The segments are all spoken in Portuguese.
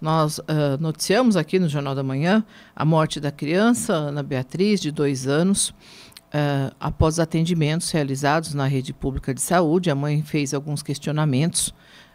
Nós uh, noticiamos aqui no Jornal da Manhã a morte da criança Ana Beatriz, de dois anos. Uh, após atendimentos realizados na rede pública de saúde, a mãe fez alguns questionamentos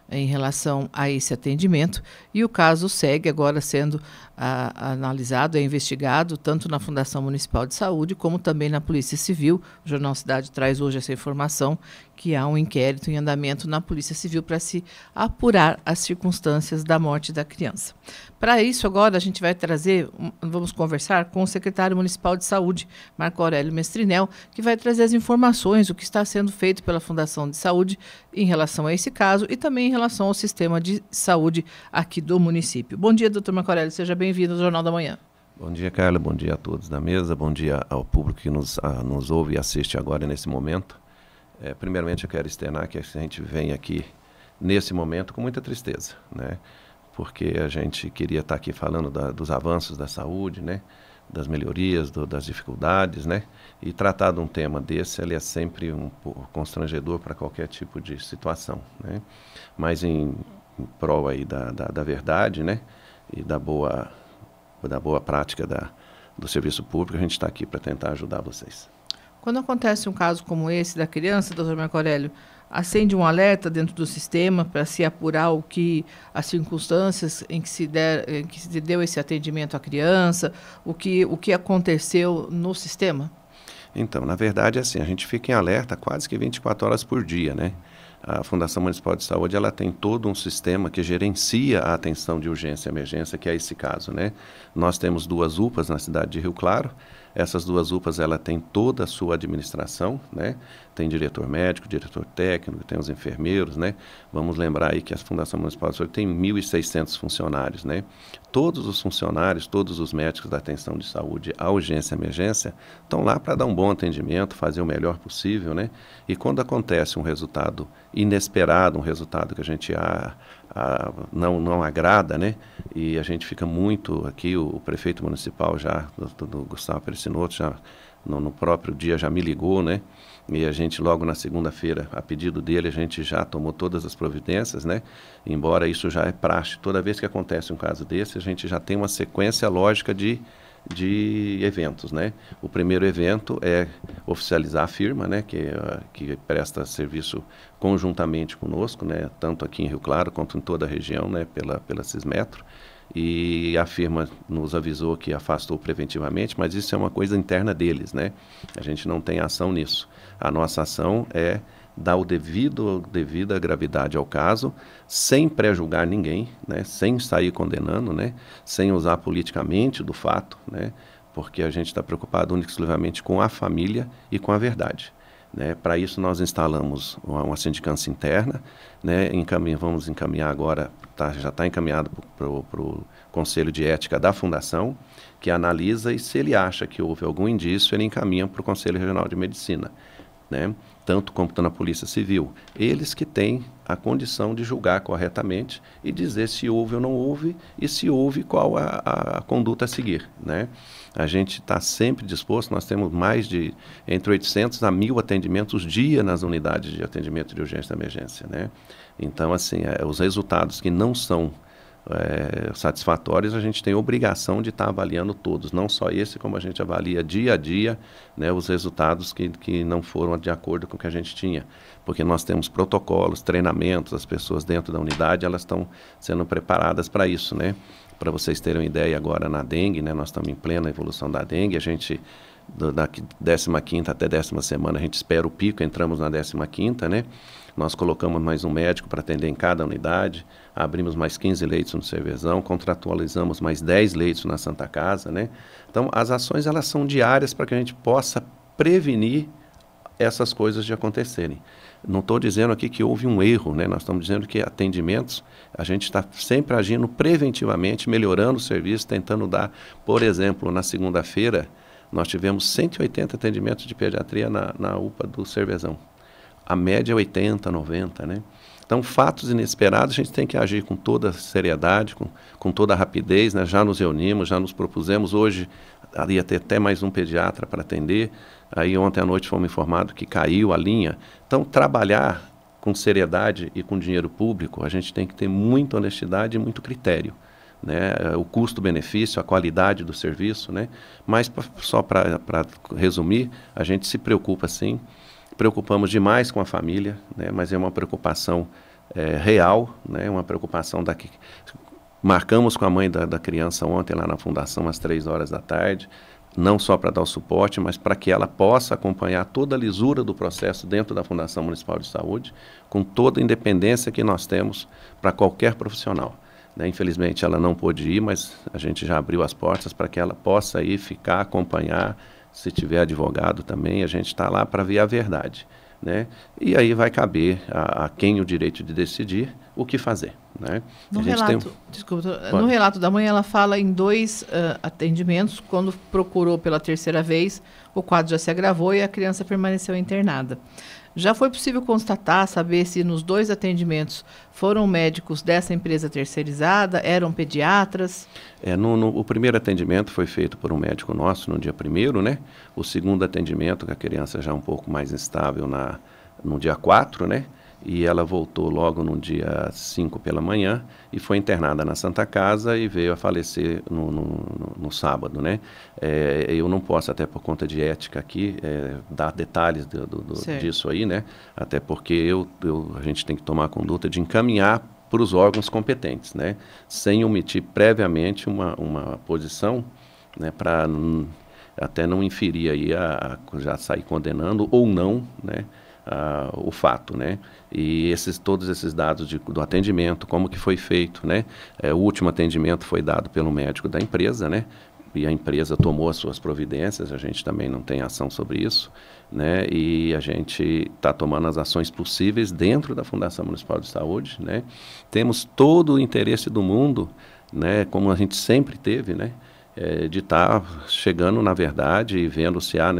em relação a esse atendimento e o caso segue agora sendo a, analisado, é investigado, tanto na Fundação Municipal de Saúde como também na Polícia Civil. O Jornal Cidade traz hoje essa informação que há um inquérito em andamento na Polícia Civil para se apurar as circunstâncias da morte da criança. Para isso, agora a gente vai trazer, vamos conversar com o secretário municipal de saúde, Marco Aurélio Mestrinel, que vai trazer as informações, o que está sendo feito pela Fundação de Saúde em relação a esse caso e também em relação ao sistema de saúde aqui do município. Bom dia, doutor Marco Aurélio, seja bem bem-vindo ao Jornal da Manhã. Bom dia, Carla. Bom dia a todos da mesa. Bom dia ao público que nos, a, ah, nos ouve e assiste agora nesse momento. É, primeiramente, eu quero externar que a gente vem aqui nesse momento com muita tristeza, né? Porque a gente queria estar aqui falando da, dos avanços da saúde, né? Das melhorias, do, das dificuldades, né? E tratar de um tema desse, ele é sempre um constrangedor para qualquer tipo de situação, né? Mas em, em prol aí da, da, da verdade, né? e da boa, da boa prática da, do serviço público, a gente está aqui para tentar ajudar vocês. Quando acontece um caso como esse da criança, doutor Marco Aurélio, acende um alerta dentro do sistema para se apurar o que as circunstâncias em que se, der, em que se deu esse atendimento à criança, o que, o que aconteceu no sistema? Então, na verdade, é assim, a gente fica em alerta quase que 24 horas por dia, né? a Fundação Municipal de Saúde ela tem todo um sistema que gerencia a atenção de urgência e emergência, que é esse caso. Né? Nós temos duas UPAs na cidade de Rio Claro, essas duas UPAs ela tem toda a sua administração, né? Tem diretor médico, diretor técnico, tem os enfermeiros, né? Vamos lembrar aí que a Fundação Municipal de Saúde tem 1.600 funcionários, né? Todos os funcionários, todos os médicos da atenção de saúde, a urgência, a emergência, estão lá para dar um bom atendimento, fazer o melhor possível, né? E quando acontece um resultado inesperado, um resultado que a gente a, a, não, não agrada, né? E a gente fica muito aqui, o, o prefeito municipal já, do, do Gustavo Perecinoto, já no, no, próprio dia já me ligou, né? E a gente logo na segunda-feira, a pedido dele, a gente já tomou todas as providências, né? Embora isso já é praxe, toda vez que acontece um caso desse, a gente já tem uma sequência lógica de de eventos, né? O primeiro evento é oficializar a firma, né, que, ah, que presta serviço conjuntamente conosco, né, tanto aqui em Rio Claro quanto em toda a região, né, pela pela Cismetro. E a firma nos avisou que afastou preventivamente, mas isso é uma coisa interna deles, né? A gente não tem ação nisso. A nossa ação é dar o devido devida gravidade ao caso, sem pré-julgar ninguém, né, sem sair condenando, né, sem usar politicamente do fato, né, porque a gente está preocupado unicamente exclusivamente com a família e com a verdade. Né? Para isso, nós instalamos uma, uma sindicância interna, né? Encamin vamos encaminhar agora, tá, já está encaminhado para o Conselho de Ética da Fundação, que analisa e, se ele acha que houve algum indício, ele encaminha para o Conselho Regional de Medicina. Né? tanto quanto na Polícia Civil. Eles que têm a condição de julgar corretamente e dizer se houve ou não houve e se houve qual a, a conduta a seguir. Né? A gente está sempre disposto, nós temos mais de entre 800 a 1.000 atendimentos dia nas unidades de atendimento de urgência e emergência. Né? Então, assim, é, os resultados que não são é, a gente tem obrigação de estar tá avaliando todos, não só esse, como a gente avalia dia a dia né, os resultados que, que não foram de acordo com o que a gente tinha. Porque nós temos protocolos, treinamentos, as pessoas dentro da unidade elas estão sendo preparadas para isso. Né? Para vocês terem uma ideia, agora na dengue, né, nós estamos em plena evolução da dengue, a gente da 15 até décima semana, a gente espera o pico, entramos na 15, né? Nós colocamos mais um médico para atender em cada unidade, abrimos mais 15 leitos no Cervezão, contratualizamos mais 10 leitos na Santa Casa, né? Então, as ações elas são diárias para que a gente possa prevenir essas coisas de acontecerem. Não estou dizendo aqui que houve um erro, né? Nós estamos dizendo que atendimentos, a gente está sempre agindo preventivamente, melhorando o serviço, tentando dar, por exemplo, na segunda-feira, nós tivemos 180 atendimentos de pediatria na, na UPA do Cervezão. A média é 80, 90, né? Então, fatos inesperados, a gente tem que agir com toda seriedade, com, com toda rapidez. Né? Já nos reunimos, já nos propusemos. Hoje ia ter até mais um pediatra para atender. Aí, ontem à noite, fomos informados que caiu a linha. Então, trabalhar com seriedade e com dinheiro público, a gente tem que ter muita honestidade e muito critério né, o custo-benefício, a qualidade do serviço, né? Mas só para resumir, a gente se preocupa sim, preocupamos demais com a família, né? Mas é uma preocupação é, real, né? Uma preocupação daqui. Marcamos com a mãe da, da criança ontem lá na fundação às três horas da tarde, não só para dar o suporte, mas para que ela possa acompanhar toda a lisura do processo dentro da Fundação Municipal de Saúde, com toda a independência que nós temos para qualquer profissional. Né? Infelizmente ela não pôde ir, mas a gente já abriu as portas para que ela possa ir ficar, acompanhar. Se tiver advogado também, a gente está lá para ver a verdade. Né? E aí vai caber a, a, quem o direito de decidir o que fazer, né? No relato, tem... desculpa, no relato da mãe ela fala em dois uh, atendimentos quando procurou pela terceira vez, o quadro já se agravou e a criança permaneceu internada. Já foi possível constatar, saber se nos dois atendimentos foram médicos dessa empresa terceirizada, eram pediatras? É, no, no, o primeiro atendimento foi feito por um médico nosso no dia primeiro, né? O segundo atendimento, que a criança já é um pouco mais instável na, no dia 4, né? e ela voltou logo no dia 5 pela manhã e foi internada na Santa Casa e veio a falecer no, no, no sábado, né? É, eu não posso, até por conta de ética aqui, é, dar detalhes do, do, disso aí, né? Até porque eu, eu, a gente tem que tomar a conduta de encaminhar para os órgãos competentes, né? Sem omitir previamente uma, uma posição, né? Para até não inferir aí, a, a já sair condenando ou não, né? uh, o fato, né? E esses, todos esses dados de, do atendimento, como que foi feito, né? É, o último atendimento foi dado pelo médico da empresa, né? E a empresa tomou as suas providências, a gente também não tem ação sobre isso, né? E a gente está tomando as ações possíveis dentro da Fundação Municipal de Saúde, né? Temos todo o interesse do mundo, né? Como a gente sempre teve, né? é, de estar tá chegando na verdade e vendo se há,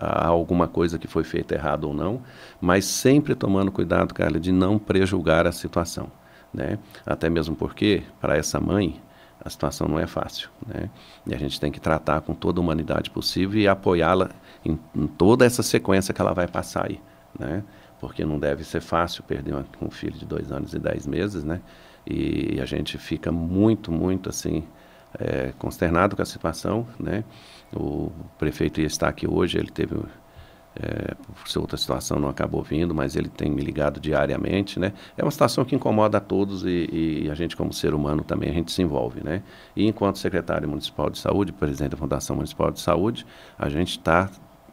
há, alguma coisa que foi feita errada ou não, mas sempre tomando cuidado, Carla, de não prejulgar a situação. Né? Até mesmo porque, para essa mãe, a situação não é fácil. Né? E a gente tem que tratar com toda a humanidade possível e apoiá-la em, em, toda essa sequência que ela vai passar aí. Né? Porque não deve ser fácil perder um filho de dois anos e dez meses, né? E a gente fica muito, muito assim, é, consternado com a situação, né? O prefeito ia estar aqui hoje, ele teve é, por outra situação não acabou vindo, mas ele tem me ligado diariamente, né? É uma situação que incomoda a todos e, e, a gente como ser humano também a gente se envolve, né? E enquanto secretário municipal de saúde, presidente da Fundação Municipal de Saúde, a gente está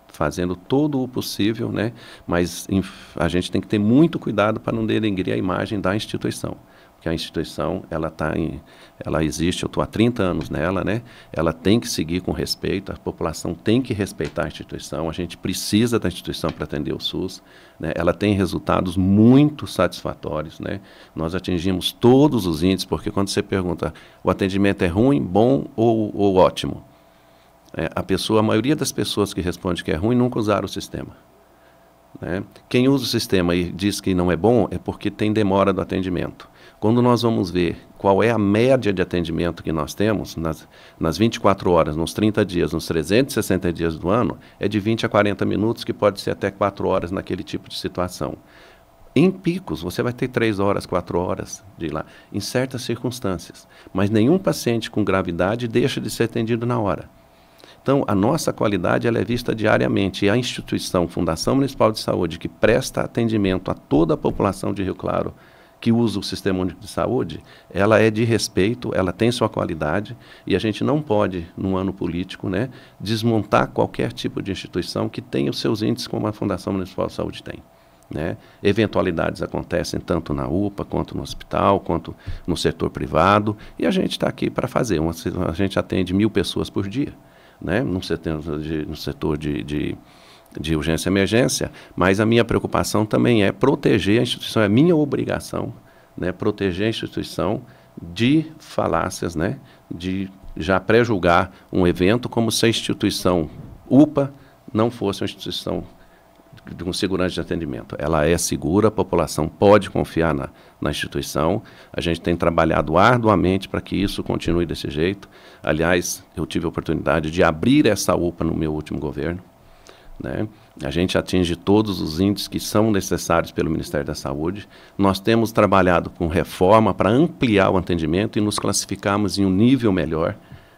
fazendo todo o possível, né? Mas a gente tem que ter muito cuidado para não denegrir a imagem da instituição que a instituição ela tá em, ela existe, eu estou há 30 anos nela, né? Ela tem que seguir com respeito, a população tem que respeitar a instituição, a gente precisa da instituição para atender o SUS, né? Ela tem resultados muito satisfatórios, né? Nós atingimos todos os índices, porque quando você pergunta, o atendimento é ruim, bom ou, ou ótimo? É, a pessoa, a maioria das pessoas que responde que é ruim nunca usaram o sistema. Né? Quem usa o sistema e diz que não é bom é porque tem demora do atendimento. Quando nós vamos ver qual é a média de atendimento que nós temos nas, nas 24 horas, nos 30 dias, nos 360 dias do ano, é de 20 a 40 minutos, que pode ser até 4 horas naquele tipo de situação. Em picos, você vai ter 3 horas, 4 horas de ir lá, em certas circunstâncias. Mas nenhum paciente com gravidade deixa de ser atendido na hora. Então, a nossa qualidade ela é vista diariamente e a instituição Fundação Municipal de Saúde, que presta atendimento a toda a população de Rio Claro, que usa o Sistema Único de Saúde, ela é de respeito, ela tem sua qualidade e a gente não pode, num ano político, né, desmontar qualquer tipo de instituição que tenha os seus índices como a Fundação Municipal de Saúde tem. Né? Eventualidades acontecem tanto na UPA, quanto no hospital, quanto no setor privado, e a gente está aqui para fazer. Uma, a gente atende mil pessoas por dia né, no setor de, no setor de, de, de urgência e emergência, mas a minha preocupação também é proteger a instituição, é minha obrigação né, proteger a instituição de falácias, né, de já pré-julgar um evento como se a instituição UPA não fosse uma instituição com segurança de atendimento. Ela é segura, a população pode confiar na, na instituição. A gente tem trabalhado arduamente para que isso continue desse jeito. Aliás, eu tive a oportunidade de abrir essa UPA no meu último governo. Né? A gente atinge todos os índices que são necessários pelo Ministério da Saúde. Nós temos trabalhado com reforma para ampliar o atendimento e nos classificarmos em um nível melhor.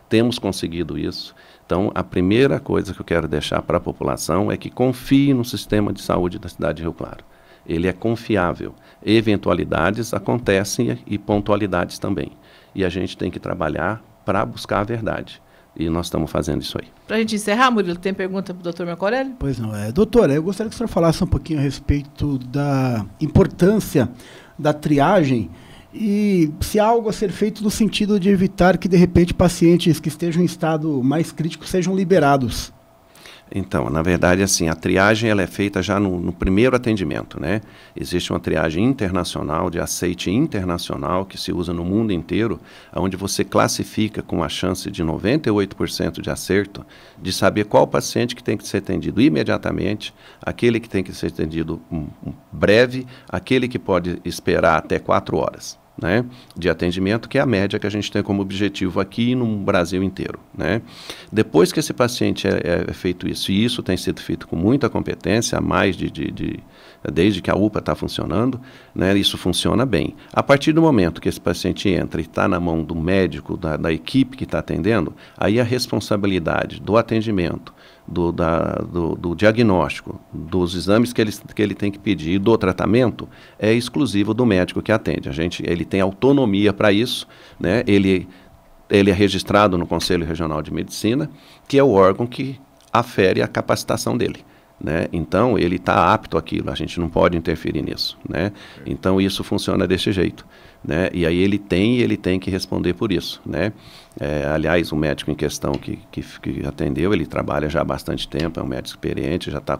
Temos conseguido isso. Então, a primeira coisa que eu quero deixar para a população é que confie no sistema de saúde da cidade de Rio Claro. Ele é confiável. Eventualidades acontecem e pontualidades também. E a gente tem que trabalhar para buscar a verdade. E nós estamos fazendo isso aí. Para a gente encerrar, Murilo, tem pergunta para o doutor Macorelli? Pois não. É, doutora, eu gostaria que o senhor falasse um pouquinho a respeito da importância da triagem e se há algo a ser feito no sentido de evitar que, de repente, pacientes que estejam em estado mais crítico sejam liberados? Então, na verdade, assim, a triagem ela é feita já no, no, primeiro atendimento, né? Existe uma triagem internacional, de aceite internacional, que se usa no mundo inteiro, onde você classifica com a chance de 98% de acerto de saber qual paciente que tem que ser atendido imediatamente, aquele que tem que ser atendido um, um breve, aquele que pode esperar até quatro horas né, de atendimento, que é a média que a gente tem como objetivo aqui no Brasil inteiro. Né. Depois que esse paciente é, é, feito isso, e isso tem sido feito com muita competência, há mais de, de, de desde que a UPA está funcionando, né, isso funciona bem. A partir do momento que esse paciente entra e está na mão do médico, da, da equipe que está atendendo, aí a responsabilidade do atendimento, do, da, do, do, diagnóstico, dos exames que ele, que ele tem que pedir e do tratamento é exclusivo do médico que atende. A gente, ele tem autonomia para isso, né? ele, ele é registrado no Conselho Regional de Medicina, que é o órgão que afere a capacitação dele. Né? Então ele está apto àquilo, a gente não pode interferir nisso. Né? Então isso funciona desse jeito. Né? E aí ele tem ele tem que responder por isso. Né? É, aliás, o médico em questão que, que, que, atendeu, ele trabalha já há bastante tempo, é um médico experiente, já está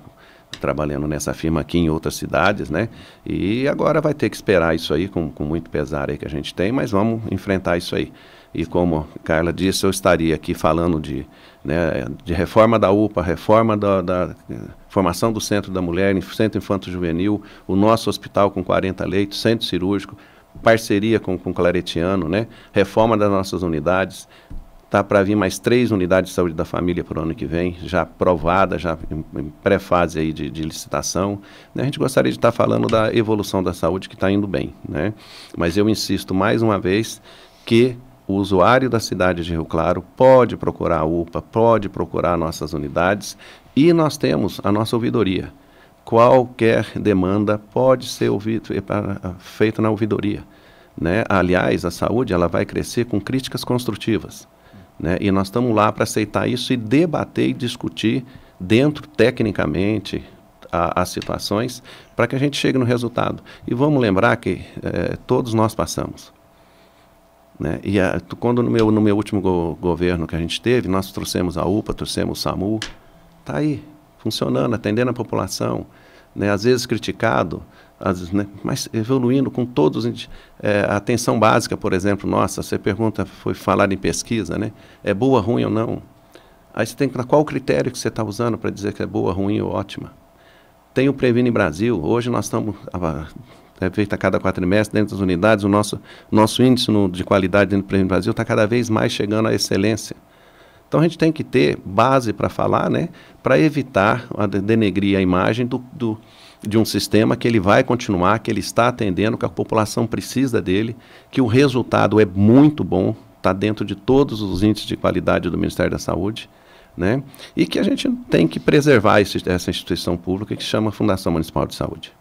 trabalhando nessa firma aqui em outras cidades, né? E agora vai ter que esperar isso aí com, com muito pesar aí que a gente tem, mas vamos enfrentar isso aí. E como Carla disse, eu estaria aqui falando de, né, de reforma da UPA, reforma da, da formação do Centro da Mulher, Centro Infanto Juvenil, o nosso hospital com 40 leitos, centro cirúrgico, parceria com, com o Claretiano, né, reforma das nossas unidades, Está para vir mais três unidades de saúde da família para o ano que vem, já aprovada, já em pré-fase aí de, de licitação. Né? A gente gostaria de estar tá falando da evolução da saúde que está indo bem. Né? Mas eu insisto mais uma vez que o usuário da cidade de Rio Claro pode procurar a UPA, pode procurar nossas unidades e nós temos a nossa ouvidoria. Qualquer demanda pode ser ouvido, eh, feita na ouvidoria. Né? Aliás, a saúde ela vai crescer com críticas construtivas. Né? E nós estamos lá para aceitar isso e debater e discutir dentro tecnicamente a, as situações para que a gente chegue no resultado. E vamos lembrar que eh, todos nós passamos. Né? E a, quando no meu, no meu último go governo que a gente teve, nós trouxemos a UPA, trouxemos o SAMU, está aí, funcionando, atendendo a população, né? às vezes criticado, às vezes, né? mas evoluindo com todos. É, a atenção básica, por exemplo, nossa, você pergunta, foi falar em pesquisa, né? é boa, ruim ou não? Aí você tem que qual critério que você está usando para dizer que é boa, ruim ou ótima. Tem o Previne Brasil, hoje nós estamos é feita a cada quatrimestre dentro das unidades, o nosso, nosso índice no, de qualidade dentro do Prêmio Brasil está cada vez mais chegando à excelência. Então a gente tem que ter base para falar, né, para evitar a denegrir a imagem do, do, de um sistema que ele vai continuar, que ele está atendendo, que a população precisa dele, que o resultado é muito bom, está dentro de todos os índices de qualidade do Ministério da Saúde. Né? E que a gente tem que preservar esse, essa instituição pública que chama Fundação Municipal de Saúde.